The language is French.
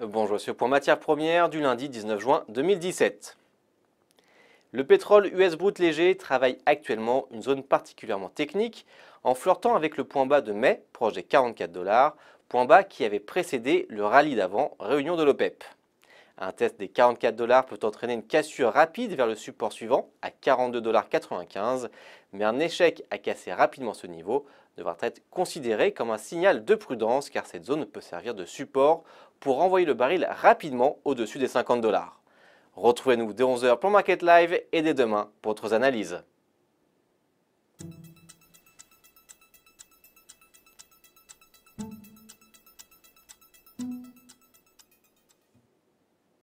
Bonjour sur point matière première du lundi 19 juin 2017. Le pétrole US brut léger travaille actuellement une zone particulièrement technique en flirtant avec le point bas de mai, proche des 44 dollars, point bas qui avait précédé le rallye d'avant réunion de l'OPEP. E un test des 44 dollars peut entraîner une cassure rapide vers le support suivant à 42,95 mais un échec à casser rapidement ce niveau devra être considéré comme un signal de prudence car cette zone peut servir de support pour envoyer le baril rapidement au-dessus des 50 dollars. Retrouvez-nous dès 11h pour Market Live et dès demain pour d'autres analyses.